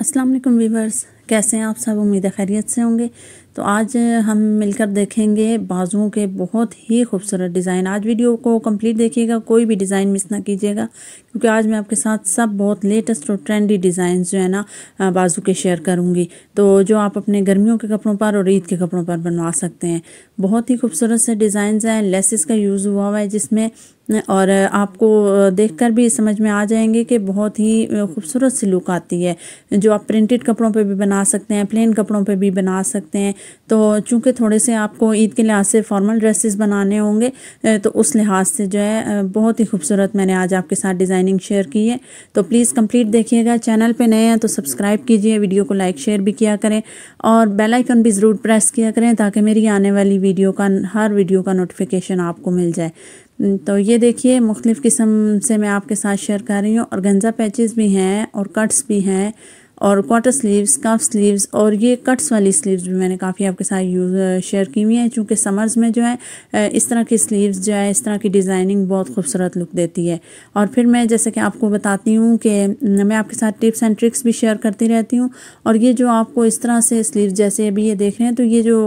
Aslam viewers कैसे हैं आप सब उम्मीद खैरियत से होंगे तो आज हम मिलकर देखेंगे बाजुओं के बहुत ही खूबसूरत डिज़ाइन आज वीडियो को कंप्लीट देखिएगा कोई भी डिज़ाइन मिस ना कीजिएगा क्योंकि आज मैं आपके साथ सब बहुत लेटेस्ट और ट्रेंडी डिज़ाइन जो है ना बाजू के शेयर करूँगी तो जो आप अपने गर्मियों के कपड़ों पर और ईद के कपड़ों पर बनवा सकते हैं बहुत ही खूबसूरत से डिज़ाइन हैं लेसिस का यूज़ हुआ हुआ है जिसमें और आपको देखकर भी समझ में आ जाएंगे कि बहुत ही खूबसूरत सी लुक आती है जो आप प्रिंटेड कपड़ों पे भी बना सकते हैं प्लेन कपड़ों पे भी बना सकते हैं तो चूँकि थोड़े से आपको ईद के लिहाज से फॉर्मल ड्रेसेस बनाने होंगे तो उस लिहाज से जो है बहुत ही खूबसूरत मैंने आज आपके साथ डिज़ाइनिंग शेयर की है तो प्लीज़ कंप्लीट देखिएगा चैनल पे नए हैं तो सब्सक्राइब कीजिए वीडियो को लाइक शेयर भी किया करें और बेल आइकन भी ज़रूर प्रेस किया करें ताकि मेरी आने वाली वीडियो का हर वीडियो का नोटिफिकेशन आपको मिल जाए तो ये देखिए मुख्तफ़ किस्म से मैं आपके साथ शेयर कर रही हूँ और गंजा पैचेज़ भी हैं और कट्स भी हैं और क्वार्टर स्लीव्स कफ स्लीव्स और ये कट्स वाली स्लीव्स भी मैंने काफ़ी आपके साथ यूज़ शेयर uh, की हुई हैं चूँकि समर्स में uh, जो है इस तरह की स्लीव्स जो है इस तरह की डिज़ाइनिंग बहुत खूबसूरत लुक देती है और फिर मैं जैसे कि आपको बताती हूँ कि मैं आपके साथ टिप्स एंड ट्रिक्स भी शेयर करती रहती हूँ और ये जो आपको इस तरह से स्लीव जैसे अभी ये देख रहे हैं तो ये जो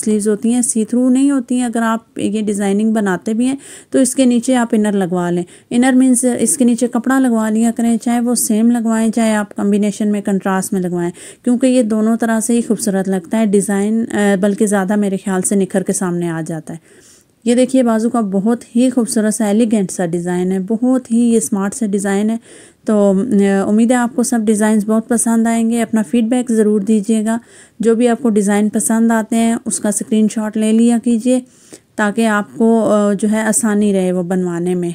स्लीव्स uh, होती हैं सी थ्रू नहीं होती हैं अगर आप ये डिज़ाइनिंग बनाते भी हैं तो इसके नीचे आप इनर लगवा लें इनर मीन्स इसके नीचे कपड़ा लगवा लिया करें चाहे वो सेम लगवाएँ चाहे आप कम्बिनेशन कॉम्बिनेशन में कंट्रास्ट में लगवाएं क्योंकि ये दोनों तरह से ही खूबसूरत लगता है डिज़ाइन बल्कि ज़्यादा मेरे ख्याल से निखर के सामने आ जाता है ये देखिए बाजू का बहुत ही खूबसूरत सा एलिगेंट सा डिज़ाइन है बहुत ही ये स्मार्ट सा डिज़ाइन है तो उम्मीद है आपको सब डिज़ाइंस बहुत पसंद आएंगे अपना फीडबैक ज़रूर दीजिएगा जो भी आपको डिज़ाइन पसंद आते हैं उसका स्क्रीनशॉट ले लिया कीजिए ताकि आपको जो है आसानी रहे वो बनवाने में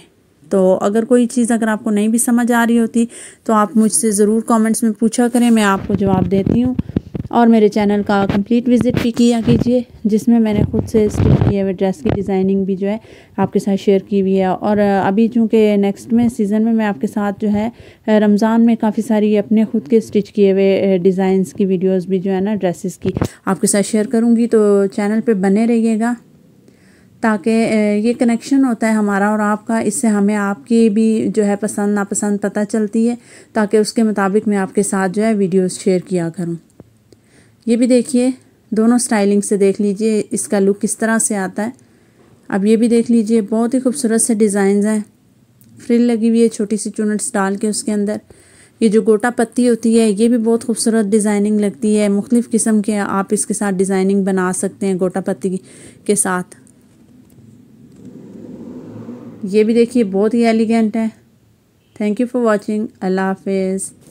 तो अगर कोई चीज़ अगर आपको नहीं भी समझ आ रही होती तो आप मुझसे ज़रूर कमेंट्स में पूछा करें मैं आपको जवाब देती हूँ और मेरे चैनल का कंप्लीट विज़िट भी किया कीजिए जिसमें मैंने खुद से स्टिच किए हुए ड्रेस की डिज़ाइनिंग भी जो है आपके साथ शेयर की हुई है और अभी चूँकि नेक्स्ट में सीज़न में मैं आपके साथ जो है रमज़ान में काफ़ी सारी अपने खुद के स्टिच किए हुए डिज़ाइंस की वीडियोस भी जो है ना ड्रेसेस की आपके साथ शेयर करूँगी तो चैनल पर बने रहिएगा ताकि ये कनेक्शन होता है हमारा और आपका इससे हमें आपकी भी जो है पसंद नापसंद पता चलती है ताकि उसके मुताबिक मैं आपके साथ जो है वीडियोस शेयर किया करूँ ये भी देखिए दोनों स्टाइलिंग से देख लीजिए इसका लुक किस तरह से आता है अब ये भी देख लीजिए बहुत ही खूबसूरत से डिज़ाइन हैं फ्रिल लगी हुई है छोटी सी चूनट्स डाल के उसके अंदर ये जो गोटा पत्ती होती है ये भी बहुत खूबसूरत डिज़ाइनिंग लगती है मुख्तफ़ किस्म के आप इसके साथ डिज़ाइनिंग बना सकते हैं गोटा पत्ती के साथ ये भी देखिए बहुत ही एलिगेंट है थैंक यू फॉर वॉचिंग अल्लाह हाफिज़